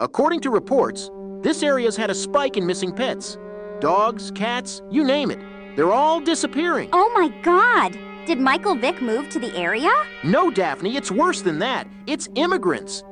According to reports, this area's had a spike in missing pets. Dogs, cats, you name it. They're all disappearing. Oh my god! Did Michael Vick move to the area? No, Daphne, it's worse than that. It's immigrants.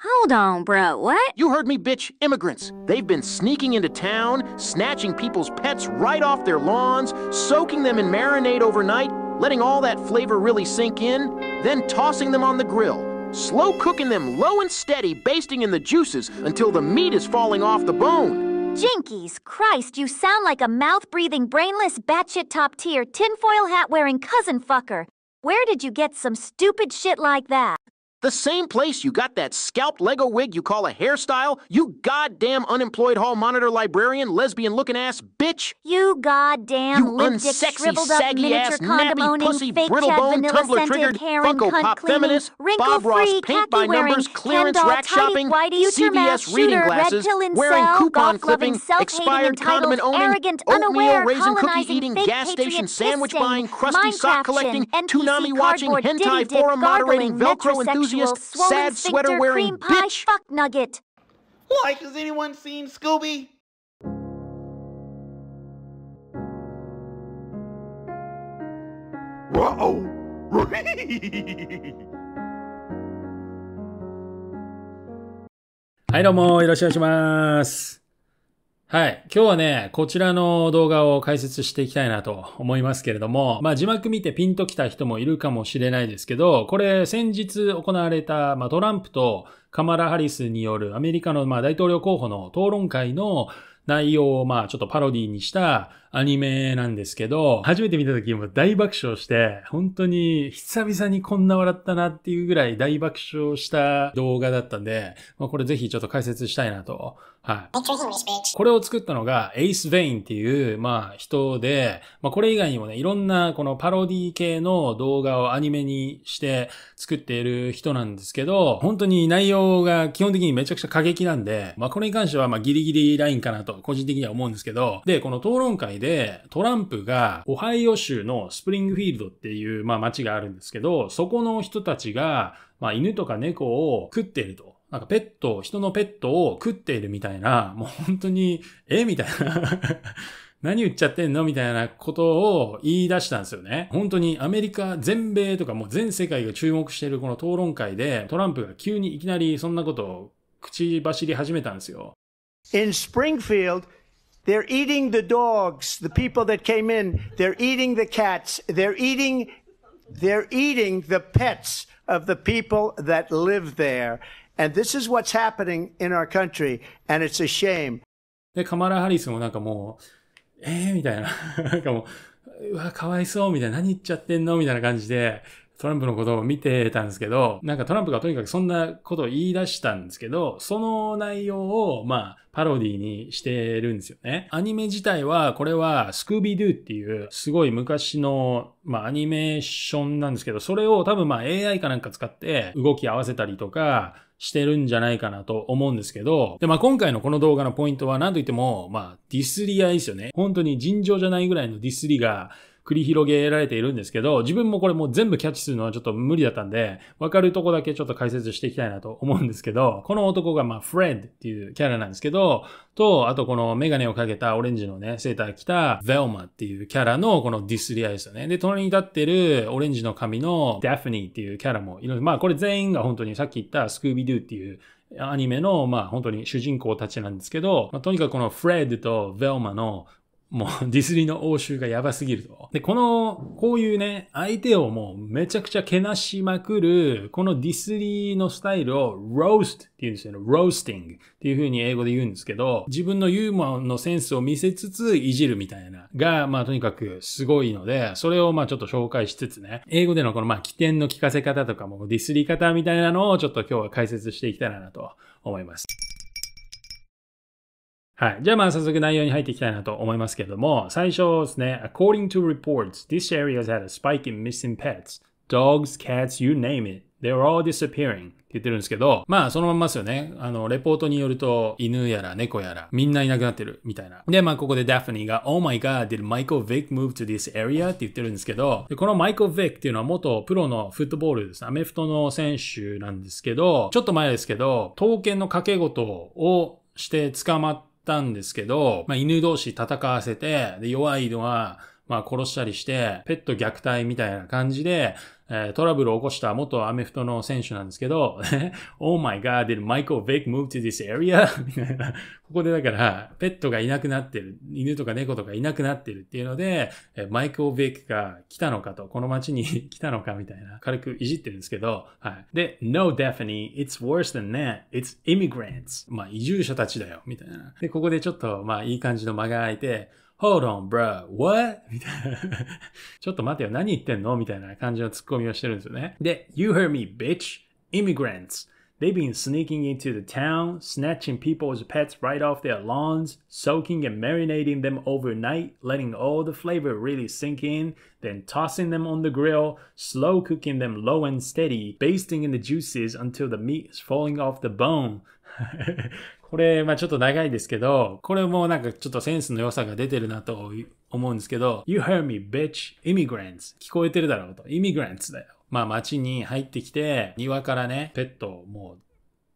Hold on, bro, what? You heard me, bitch. Immigrants. They've been sneaking into town, snatching people's pets right off their lawns, soaking them in marinade overnight, letting all that flavor really sink in, then tossing them on the grill. Slow cooking them low and steady, basting in the juices until the meat is falling off the bone. Jinkies, Christ, you sound like a mouth-breathing, brainless, batshit top-tier, tinfoil hat-wearing cousin fucker. Where did you get some stupid shit like that? The same place you got that scalped Lego wig you call a hairstyle, you goddamn unemployed hall monitor librarian, lesbian looking ass bitch. You goddamn you unsexy, shriveled up, saggy ass, nappy owning, fake brittle chad, bone, tumbler triggered, Karen, Funko Pop cleaning, feminist, Bob free, Ross, paint by wearing, numbers, clearance rack tidy, shopping, whitey, CVS shooter, reading glasses, wearing cell, coupon clipping, expired condiment owning, arrogant, oatmeal raisin cookie eating, gas station sandwich buying, crusty sock collecting, Toonami watching, hentai forum moderating, Velcro enthusiast enthusiast, sad sweater wearing cream pie bitch. Fuck nugget. Like, has anyone seen Scooby? Uh oh. はい、どうも、よろしくお願いします。はい。今日はね、こちらの動画を解説していきたいなと思いますけれども、まあ字幕見てピンときた人もいるかもしれないですけど、これ先日行われた、まあ、トランプとカマラ・ハリスによるアメリカの、まあ、大統領候補の討論会の内容をまあちょっとパロディにしたアニメなんですけど、初めて見た時も大爆笑して、本当に久々にこんな笑ったなっていうぐらい大爆笑した動画だったんで、まあ、これぜひちょっと解説したいなとはい。これを作ったのが、エイス・ベインっていう、まあ、人で、まあ、これ以外にもね、いろんな、このパロディ系の動画をアニメにして作っている人なんですけど、本当に内容が基本的にめちゃくちゃ過激なんで、まあ、これに関しては、まあ、ギリギリラインかなと、個人的には思うんですけど、で、この討論会で、トランプが、オハイオ州のスプリングフィールドっていう、まあ、街があるんですけど、そこの人たちが、まあ、犬とか猫を食っていると。なんかペット、人のペットを食っているみたいな、もう本当に、えみたいな何言っちゃってんのみたいなことを言い出したんですよね。本当にアメリカ、全米とかもう全世界が注目しているこの討論会で、トランプが急にいきなりそんなことを口走り始めたんですよ。In Springfield, they're eating the dogs, the people that came in, they're eating the cats, they're eating, they're eating the pets of the people that live there. And this is what's happening in our country, and it's a shame. で、カマラ・ハリスもなんかもう、えー、みたいな、なんかもう、うわ、かわいそう、みたいな、何言っちゃってんのみたいな感じで、トランプのことを見てたんですけど、なんかトランプがとにかくそんなことを言い出したんですけど、その内容を、まあ、パロディにしてるんですよね。アニメ自体は、これは、スクービードゥっていう、すごい昔の、まあ、アニメーションなんですけど、それを多分まあ、AI かなんか使って、動き合わせたりとか、してるんじゃないかなと思うんですけど、で、まあ今回のこの動画のポイントは何と言っても、まあディスり合いですよね。本当に尋常じゃないぐらいのディスりが、繰り広げられているんですけど、自分もこれもう全部キャッチするのはちょっと無理だったんで、わかるとこだけちょっと解説していきたいなと思うんですけど、この男がまあ、フレッドっていうキャラなんですけど、と、あとこのメガネをかけたオレンジのね、セーター着たヴェオマっていうキャラのこのディスり合いですよね。で、隣に立ってるオレンジの髪のダフニーっていうキャラもいるんで、まあこれ全員が本当にさっき言ったスクービードゥっていうアニメの、まあ本当に主人公たちなんですけど、まあ、とにかくこのフレッドとヴェオマのもうディスりの応酬がやばすぎると。で、この、こういうね、相手をもうめちゃくちゃけなしまくる、このディスりのスタイルをローストって言うんですよね。ロースティングっていう風に英語で言うんですけど、自分のユーモアのセンスを見せつついじるみたいな、が、まあとにかくすごいので、それをまあちょっと紹介しつつね、英語でのこのまあ起点の聞かせ方とかもディスり方みたいなのをちょっと今日は解説していきたいなと思います。はい。じゃあまあ早速内容に入っていきたいなと思いますけれども、最初ですね。According to reports, this area has had a spike in missing pets. Dogs, cats, you name it. They're all disappearing. って言ってるんですけど、まあそのまんますよね。あの、レポートによると、犬やら猫やら、みんないなくなってる、みたいな。で、まあここでダフニーが、Oh my god, did Michael Vick move to this area? って言ってるんですけど、この Michael Vick っていうのは元プロのフットボールです。アメフトの選手なんですけど、ちょっと前ですけど、刀剣の掛け事をして捕まって、ったんですけど、まあ、犬同士戦わせて、で、弱いのは、まあ殺したりして、ペット虐待みたいな感じで、えー、トラブルを起こした元アメフトの選手なんですけど、Oh my god, did Michael Vick move to this area? みたいな。ここでだから、ペットがいなくなってる、犬とか猫とかいなくなってるっていうので、えー、マイクオ・ i c クが来たのかと、この街に 来たのかみたいな、軽くいじってるんですけど、はい。で、No, Daphne, it's worse than that. It's immigrants. まあ、移住者たちだよ、みたいな。で、ここでちょっと、まあ、いい感じの間が空いて、hold on, bro, what? みたいな heard me, bitch, immigrants. They've been sneaking into the town, snatching people's pets right off their lawns, soaking and marinating them overnight, letting all the flavor really sink in, then tossing them on the grill, slow cooking them low and steady, basting in the juices until the meat is falling off the bone. これ、まあちょっと長いですけど、これもなんかちょっとセンスの良さが出てるなと思うんですけど、You heard me, bitch, immigrants. 聞こえてるだろうと。immigrants だよ。まあ街に入ってきて、庭からね、ペットをも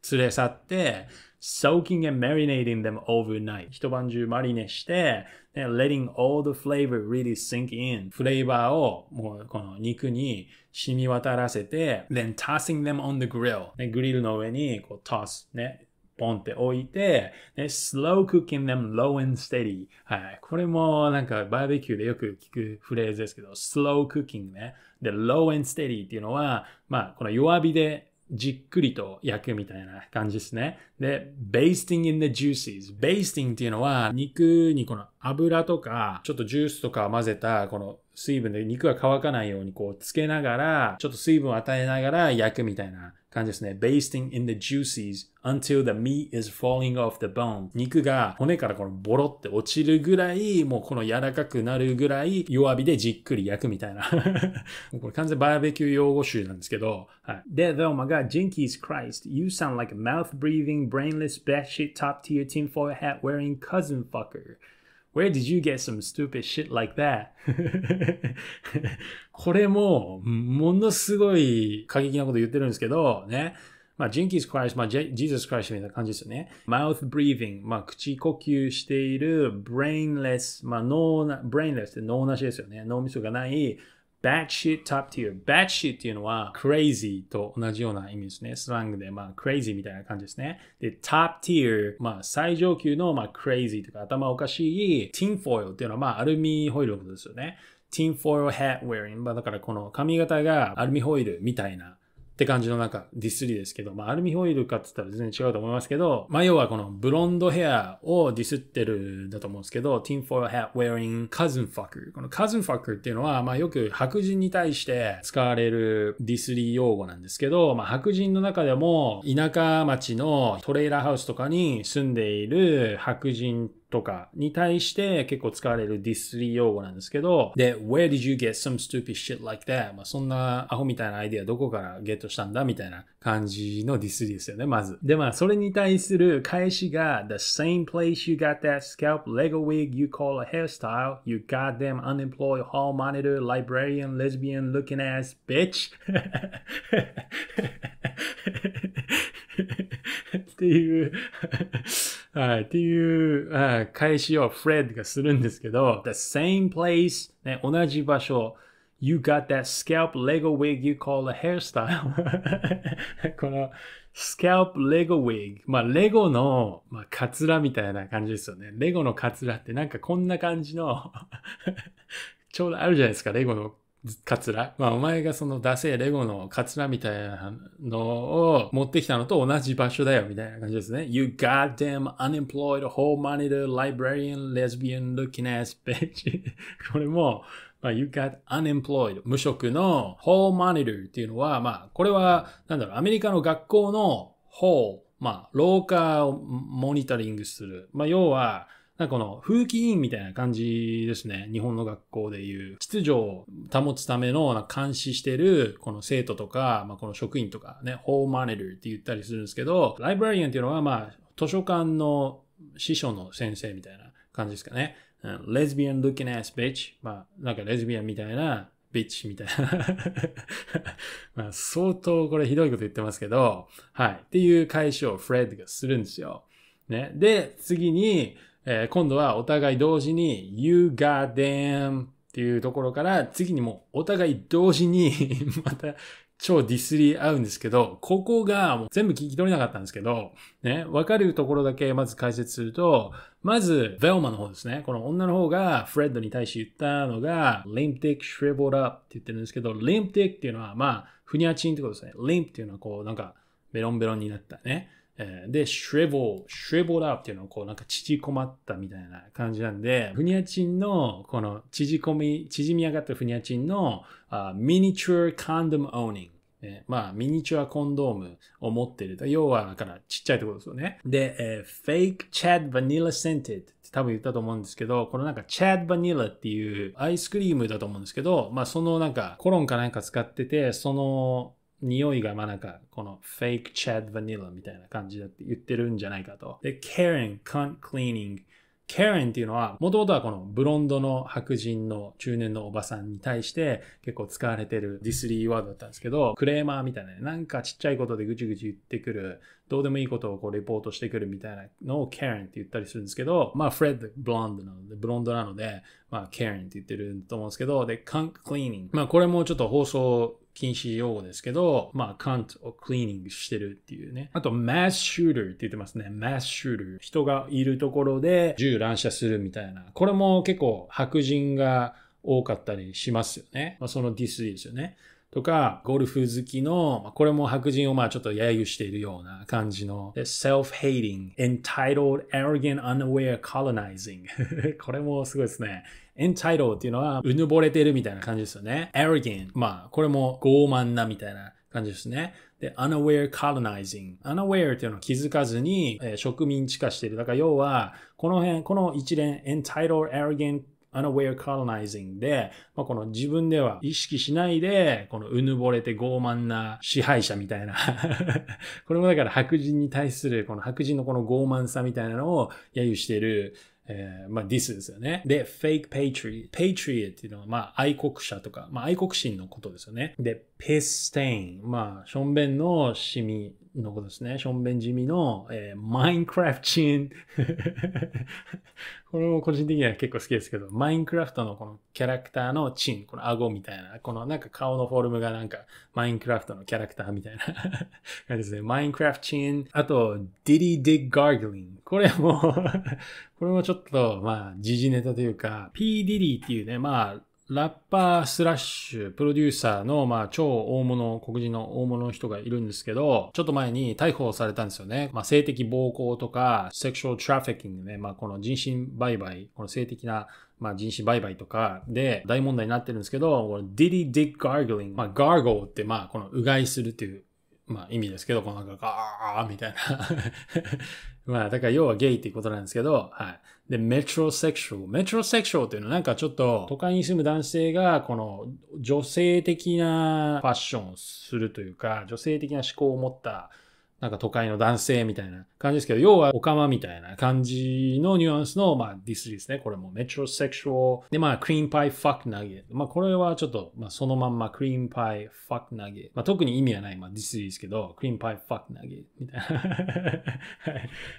う連れ去って、soaking and marinating them overnight. 一晩中マリネして、letting all the flavor really sink in. フレーバーをもうこの肉に染み渡らせて、then tossing them on the grill. ね、グリルの上にこう toss ね、ポンって置いて、ね、slow cooking them low and steady。はい。これもなんかバーベキューでよく聞くフレーズですけど、slow cooking ね。で、low and steady っていうのは、まあ、この弱火でじっくりと焼くみたいな感じですね。で、basting in the juices。basting っていうのは、肉にこの油とか、ちょっとジュースとか混ぜた、この水分で肉が乾かないようにこうつけながら、ちょっと水分を与えながら焼くみたいな感じですね。basting in the juices until the meat is falling off the bone. 肉が骨からこのボロって落ちるぐらい、もうこの柔らかくなるぐらい弱火でじっくり焼くみたいな。これ完全バーベキュー用語集なんですけど。はい、で、でも、m が god, Jinkies Christ, you sound like a mouth breathing, brainless, batshit, top tier tinfoil hat wearing cousin fucker. Where did you get some stupid shit like that? これも、ものすごい過激なこと言ってるんですけど、ね。まあ、ジンキス・クライスまあ、ジー Jesus Christ みたいな感じですよね。mouth breathing、まあ、口呼吸している brainless、まあ、脳な、brainless って脳なしですよね。脳みそがない batshit top tier。batshit っていうのは crazy と同じような意味ですね。スラングで、まあ crazy みたいな感じですね。で、top tier、まあ最上級の、まあ crazy とか頭おかしい tin foil っていうのは、まあアルミホイルのことですよね。tin foil hat wearing。まあだからこの髪型がアルミホイルみたいなって感じのなんかディスリですけど、まあ、アルミホイルかって言ったら全然違うと思いますけど、まあ、要はこのブロンドヘアをディスってるだと思うんですけど、ティンフォイルヘアウェア r ン n g c o u s このカズンファク f っていうのは、まあ、よく白人に対して使われるディスリ用語なんですけど、まあ、白人の中でも田舎町のトレーラーハウスとかに住んでいる白人とかに対して結構使われるディスリー用語なんですけど、で、Where did you get some stupid shit like that? まあ、そんなアホみたいなアイデアどこからゲットしたんだみたいな感じのディスリーですよね、まず。で、まあ、それに対する返しが、The same place you got that scalp Lego wig you call a hairstyle, you goddamn unemployed hall monitor, librarian, lesbian looking ass bitch っていうはい、っていう、返しをフレッドがするんですけど、The same place、ね、同じ場所、You got that scalp Lego wig you call a hairstyle. この scalp Lego wig。まあ、レゴの、まあ、カツラみたいな感じですよね。レゴのカツラってなんかこんな感じの ちょうどあるじゃないですか。レゴのカツラ。まあ、お前がそのダセレゴのカツラみたいなのを持ってきたのと同じ場所だよ、みたいな感じですね。You goddamn unemployed, whole m o n i t o r librarian, lesbian looking ass bitch. これも、まあ、you got unemployed, 無職の whole monitor っていうのは、まあ、これは、なんだろう、アメリカの学校の whole、まあ、廊下をモニタリングする。まあ、要は、なんかこの風紀委員みたいな感じですね。日本の学校でいう。秩序を保つための監視してる、この生徒とか、まあ、この職員とかね、ホームマネルって言ったりするんですけど、ライブラリアンっていうのは、まあ、図書館の司書の先生みたいな感じですかね。レズビアン looking ass bitch。まあ、なんかレズビアンみたいな、ビッチみたいな まあ、相当これひどいこと言ってますけど、はい。っていう返しをフレッドがするんですよ。ね。で、次に、えー、今度はお互い同時に You got them っていうところから次にもうお互い同時に また超ディスり合うんですけど、ここがもう全部聞き取れなかったんですけど、ね、わかるところだけまず解説すると、まず、ヴェオマの方ですね。この女の方が、フレッドに対して言ったのが、limp dick shriveled up って言ってるんですけど、limp dick っていうのは、まあ、ふにゃちんってことですね。limp っていうのは、こう、なんか、ベロンベロンになったね。えー、で、shrivel, s h r i v e l up っていうのをこうなんか縮こまったみたいな感じなんで、フニャチンのこの縮こみ、縮み上がったフニャチンのあミニチュアコンドームオーニング。えまあ、ミニチュアコンドームを持ってる。要は、だから、ちっちゃいってことですよね。で、えー、fake chad vanilla scented って多分言ったと思うんですけど、このなんか chad vanilla っていうアイスクリームだと思うんですけど、まあ、そのなんか、コロンかなんか使ってて、その、匂いがまあなんかこの fake chad vanilla みたいな感じだって言ってるんじゃないかと。で、Karen cunt cleaning Karen っていうのは、もともとはこのブロンドの白人の中年のおばさんに対して結構使われてるディスリーワードだったんですけど、クレーマーみたいなね、なんかちっちゃいことでぐちぐち言ってくる、どうでもいいことをこうレポートしてくるみたいなのを Karen って言ったりするんですけど、まあ Fred ブロンドなので、ブロンドなので、まあ Karen って言ってると思うんですけど、で、Cunk Cleaning。まあこれもちょっと放送禁止用語ですけど、まあ、カントをクリーニングしてるっていうね。あと、マスシューターって言ってますね。マスシューター。人がいるところで銃乱射するみたいな。これも結構白人が多かったりしますよね。まあ、そのディスですよね。とか、ゴルフ好きの、これも白人をまあちょっと揶揄しているような感じの、self-hating, entitled, arrogant, unaware, colonizing これもすごいですね。entitled っていうのは、うぬぼれてるみたいな感じですよね。arrogant。まあ、これも傲慢なみたいな感じですね。で、unaware colonizing。unaware っていうのは気づかずに、えー、植民地化してる。だから要は、この辺、この一連、entitled, arrogant, unaware colonizing で、まあ、この自分では意識しないで、このうぬぼれて傲慢な支配者みたいな これもだから白人に対する、この白人のこの傲慢さみたいなのを揶揄しているえー、まあ、ディスですよね。で、fake patriot。patriot っていうのは、まあ、愛国者とか、まあ、愛国心のことですよね。で、piss stain。まあ、ションベンのシミのことですね。ションベン地味の、えー、マインクラフトチン。これも個人的には結構好きですけど、マインクラフトのこのキャラクターのチン、この顎みたいな、このなんか顔のフォルムがなんか、マインクラフトのキャラクターみたいな 感じですね。マインクラフトチン。あと、ディ i g ディ r ガーグリン。これも これもちょっと、まあ、時事ネタというか、P. ディリーっていうね、まあ、ラッパースラッシュ、プロデューサーの、まあ、超大物、黒人の大物の人がいるんですけど、ちょっと前に逮捕されたんですよね。まあ、性的暴行とか、セクシュアルトラフィキングね、まあ、この人身売買、この性的なまあ、人身売買とかで大問題になってるんですけど、この Diddy Dick Gargling、まあ、Gargle ってまあこのうがいするっていう、まあ、意味ですけど、このなんかガーみたいなまあ、だから要はゲイっていうことなんですけど、はい。で、メトロセクション。メトロセクションっていうのはなんかちょっと都会に住む男性がこの女性的なファッションをするというか、女性的な思考を持ったなんか都会の男性みたいな感じですけど、要はオカマみたいな感じのニュアンスの、まあ、ディスですね。これもメトロセクシュアル。で、まあ、クリーンパイファックナゲ。まあ、これはちょっと、まあ、そのまんまクリーンパイファックナゲ。まあ、特に意味はない、まあ、ディスですけど、クリーンパイファックナゲ。みたい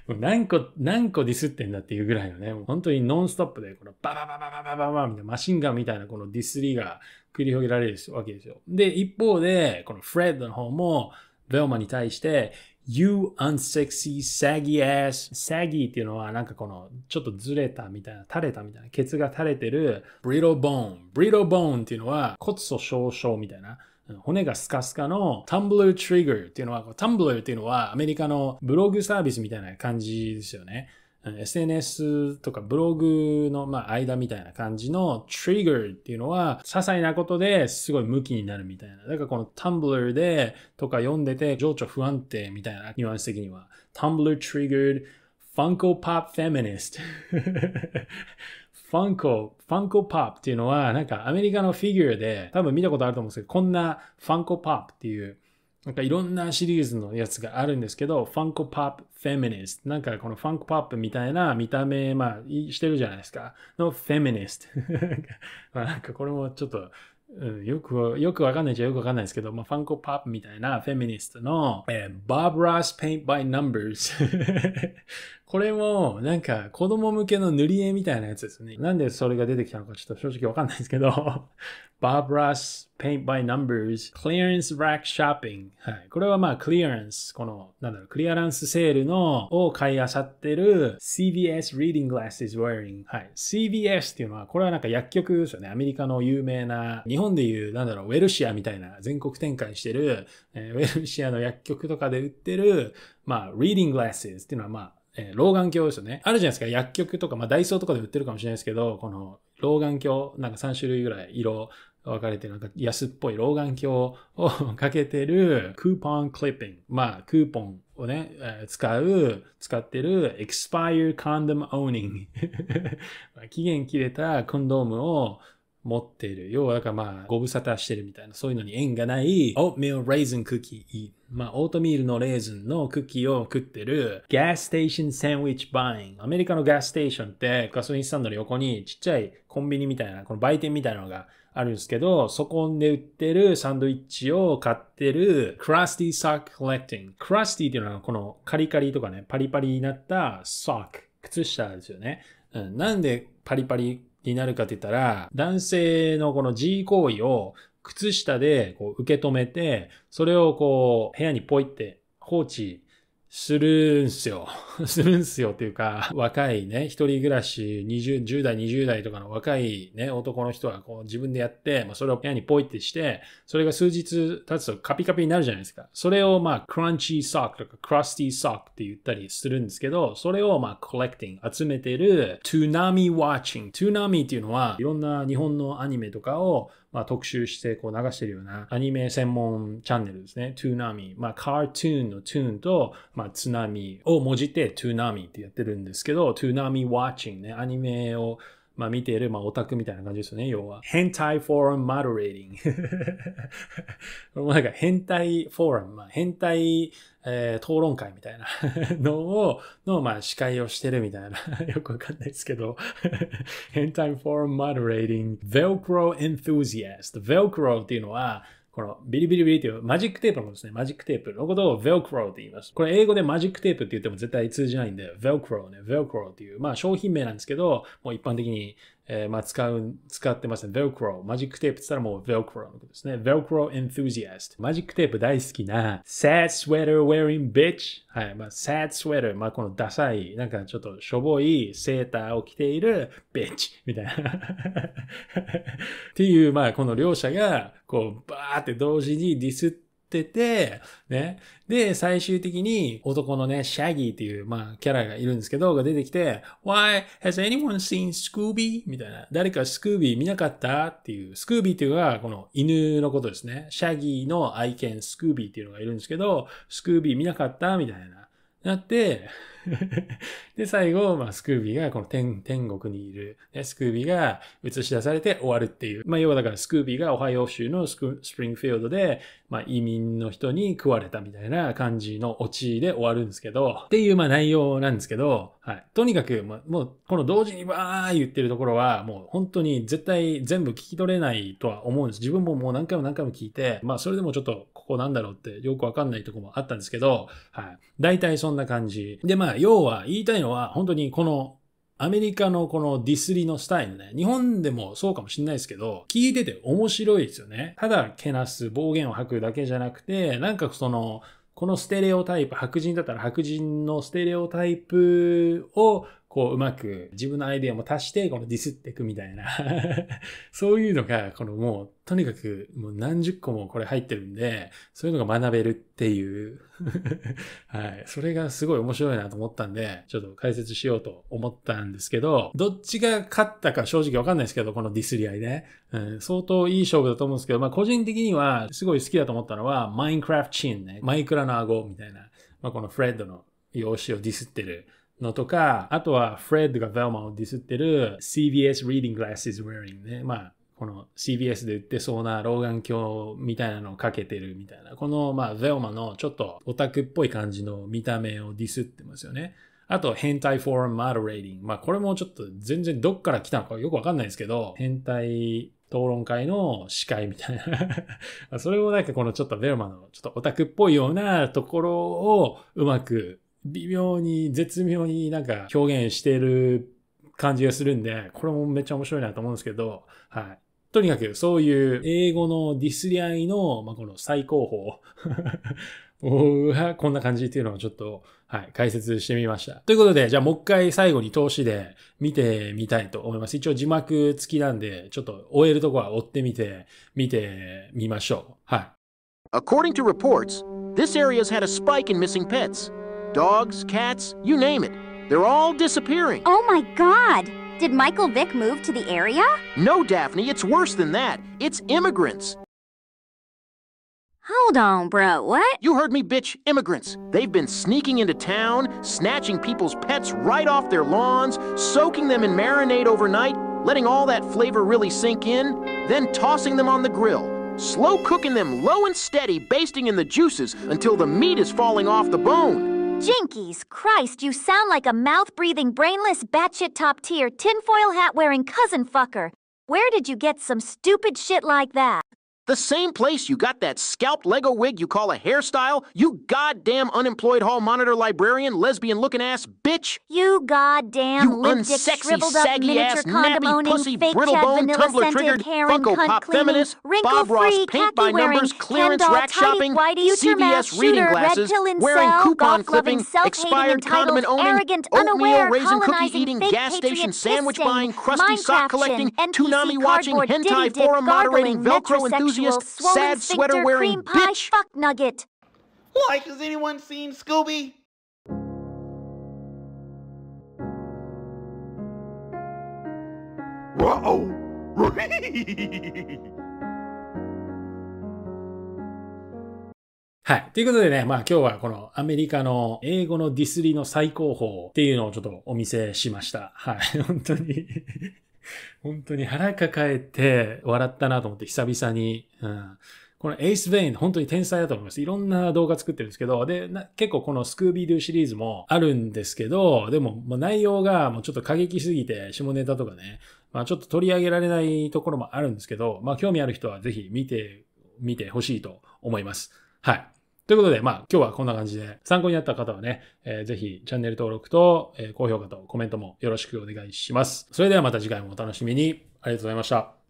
な。何個、何個ディスってんだっていうぐらいのね、もう本当にノンストップで、このババババババババみたいなマシンガンみたいなこのディスリが繰り広げられるわけですよ。で、一方で、このフレッドの方も、ベオマに対して、You unsexy, saggy ass. saggy っていうのはなんかこのちょっとずれたみたいな、垂れたみたいな、ケツが垂れてる brittle bone. brittle bone っていうのは骨粗鬆症みたいな。骨がスカスカの Tumblr Trigger っていうのは、Tumblr っていうのはアメリカのブログサービスみたいな感じですよね。SNS とかブログのま間みたいな感じの trigger っていうのは些細なことですごい向きになるみたいな。だからこの Tumblr でとか読んでて情緒不安定みたいなニュアンス的には Tumblr triggered Funko Pop Feminist ファンコ、ファンコパ o p っていうのは、なんかアメリカのフィギュアで、多分見たことあると思うんですけど、こんなファンコパ o p っていうなんかいろんなシリーズのやつがあるんですけど、ファンコパップフェミニスト。なんかこのファンコパップみたいな見た目、まあ、してるじゃないですか。のフェミニスト。まあなんかこれもちょっと、うん、よく、よくわかんないじゃよくわかんないですけど、まあ、ファンコパップみたいなフェミニストの、えー、Bob Ross Paint by Numbers これも、なんか、子供向けの塗り絵みたいなやつですね。なんでそれが出てきたのかちょっと正直わかんないですけど、b ーブ b ス、r イ s Paint by Numbers Clearance Rack Shopping。はい。これはまあ、クリアランス、この、なんだろう、クリアランスセールの、を買いあさってる CVS Reading Glasses Wearing。はい。CVS っていうのは、これはなんか薬局ですよね。アメリカの有名な、日本でいう、なんだろう、ウェルシアみたいな、全国展開してる、えー、ウェルシアの薬局とかで売ってる、まあ、Reading Glasses っていうのはまあ、えー、老眼鏡ですよね。あるじゃないですか。薬局とか、まあ、ダイソーとかで売ってるかもしれないですけど、この老眼鏡、なんか3種類ぐらい色分かれて、なんか安っぽい老眼鏡をかけてるクーポンクリッピング。まあ、クーポンをね、えー、使う、使ってる expire condom owning。期限切れたコンドームを持ってる。要は、だからまあ、ご無沙汰してるみたいな、そういうのに縁がない oatmeal raisin c o i e まあ、オートミールのレーズンのクッキーを食ってる、ガスステーションサンドィッチバイン。アメリカのガスステーションって、ガソリンスタンドの横にちっちゃいコンビニみたいな、この売店みたいなのがあるんですけど、そこで売ってるサンドイッチを買ってる、クラスティーソックコレクティング。クラスティっていうのはこのカリカリとかね、パリパリになったソック。靴下ですよね。うん、なんでパリパリになるかって言ったら、男性のこの G 行為を靴下でこう受け止めて、それをこう部屋にポイって放置するんすよ。するんすよっていうか、若いね、一人暮らし、20、10代、20代とかの若いね、男の人がこう自分でやって、まあ、それを部屋にポイってして、それが数日経つとカピカピになるじゃないですか。それをまあ、クランチーソックとかクラスティーソックって言ったりするんですけど、それをまあ、コレクティング、集めてる、トゥナミーワッチング。トゥナミーっていうのは、いろんな日本のアニメとかをまあ、特集してこう流してるようなアニメ専門チャンネルですね。トゥーナミ。まあ、カートゥーンのトゥーンと、まあ、津波を文字ってトゥーナミってやってるんですけど、トゥーナミウォッチングね、アニメをまあ、見ている、まあ、オタクみたいな感じですよね、要は。変態フォーラムマドレーディング。これもなんか変態フォーラム、まあ、変態、えー、討論会みたいな のを、の、まあ、司会をしてるみたいな よくわかんないですけど変態フォーラムマドレーディング、Velcro enthusiast。Velcro っていうのは、このビリビリビリというマジックテープのことですね。マジックテープのことを Velcro って言います。これ英語でマジックテープって言っても絶対通じないんで、Velcro ね、Velcro っていう、まあ商品名なんですけど、もう一般的にえー、まあ使う、使ってました。Velcro。マジックテープって言ったらもう Velcro のことですね。Velcro enthusiast。マジックテープ大好きな sad sweater wearing bitch。はい。まあ sad sweater。まあこのダサい、なんかちょっとしょぼいセーターを着ている bitch みたいな っていう、まあこの両者がこうバーって同時にディスってってて、ね。で、最終的に男のね、シャギーっていう、まあ、キャラがいるんですけど、が出てきて、Why has anyone seen Scooby? みたいな。誰かスクービー見なかったっていう、スクービーっていうのは、この犬のことですね。シャギーの愛犬、スクービーっていうのがいるんですけど、スクービー見なかったみたいな。なって で、最後、まあ、スクービーがこの天、天国にいる、ね、スクービーが映し出されて終わるっていう。まあ、要はだからスクービーがオハイオ州のスプリングフィールドで、まあ、移民の人に食われたみたいな感じのオチで終わるんですけど、っていう、まあ、内容なんですけど、はい。とにかく、まあ、もう、この同時にわー言ってるところは、もう本当に絶対全部聞き取れないとは思うんです。自分ももう何回も何回も聞いて、まあ、それでもちょっとここなんだろうってよくわかんないとこもあったんですけど、はい。大体そんな感じ。で、まあ、要は言いたいのは、本当にこのアメリカのこのディスりのスタイルね、日本でもそうかもしれないですけど、聞いてて面白いですよね。ただけなす、暴言を吐くだけじゃなくて、なんかその、このステレオタイプ、白人だったら白人のステレオタイプをこううまく自分のアイデアも足して、このディスっていくみたいな そういうのが、このもう、とにかくもう何十個もこれ入ってるんで、そういうのが学べるっていう はい。それがすごい面白いなと思ったんで、ちょっと解説しようと思ったんですけど、どっちが勝ったか正直わかんないですけど、このディスり合いね。うん、相当いい勝負だと思うんですけど、まあ個人的にはすごい好きだと思ったのは、マインクラフトチーンね。マイクラの顎みたいな。まあこのフレッドの用紙をディスってるのとか、あとはフレッドがヴェルマをディスってる CVS Reading Glasses Wearing ね。まあ、この CVS で売ってそうな老眼鏡みたいなのをかけてるみたいな。この、まあ、ヴェルマのちょっとオタクっぽい感じの見た目をディスってますよね。あと、変態フォーラムマドレーディング。まあ、これもちょっと全然どっから来たのかよくわかんないですけど、変態討論会の司会みたいな それをなんかこのちょっとベルマのちょっとオタクっぽいようなところをうまく微妙に、絶妙になんか表現してる感じがするんで、これもめっちゃ面白いなと思うんですけど、はい。とにかくそういう英語のディスり合いの、まあ、この最高峰 こんな感じっていうのをちょっと、はい、解説してみました。ということで、じゃあもう一回最後に投資で見てみたいと思います。一応字幕付きなんで、ちょっと終えるとこは追ってみて、見てみましょう。はい。According to reports, this a r e a s had a spike in missing pets. Dogs, cats, you name it. They're all disappearing. Oh my god! Did Michael Vick move to the area? No, Daphne, it's worse than that. It's immigrants. Hold on, bro, what? You heard me, bitch. Immigrants. They've been sneaking into town, snatching people's pets right off their lawns, soaking them in marinade overnight, letting all that flavor really sink in, then tossing them on the grill. Slow cooking them low and steady, basting in the juices until the meat is falling off the bone. Jinkies, Christ, you sound like a mouth-breathing, brainless, batshit top-tier, tinfoil hat-wearing cousin fucker. Where did you get some stupid shit like that? The same place you got that scalped Lego wig you call a hairstyle, you goddamn unemployed hall monitor librarian, lesbian looking ass bitch. You goddamn you lipstick, unsexy, saggy ass, nappy owning, fake brittle bone, tumbler triggered, Funko Pop cleaning, feminist, Bob Ross paint by wearing, numbers, clearance doll, rack shopping, whitey, CVS reading shooter, glasses, wearing self, coupon clipping, expired condiment owning, arrogant, oatmeal raisin cookie eating, gas station sandwich buying, crusty sock collecting, Toonami watching, hentai forum moderating, Velcro enthusiast. enthusiast, sad w sweater wearing bitch. Fuck nugget. Why has anyone seen Scooby? Uh oh. はい。ということでね、まあ今日はこのアメリカの英語のディスりの最高峰っていうのをちょっとお見せしました。はい。本当に 本当に腹抱えて笑ったなと思って、久々に。うん、このエイス・ベイン、本当に天才だと思います。いろんな動画作ってるんですけど、で、結構このスクービードゥシリーズもあるんですけど、でももう内容がもうちょっと過激すぎて、下ネタとかね、まあちょっと取り上げられないところもあるんですけど、まあ興味ある人はぜひ見てみてほしいと思います。はい。ということで、まあ今日はこんな感じで、参考になった方はね、えー、ぜひチャンネル登録と、えー、高評価とコメントもよろしくお願いします。それではまた次回もお楽しみに。ありがとうございました。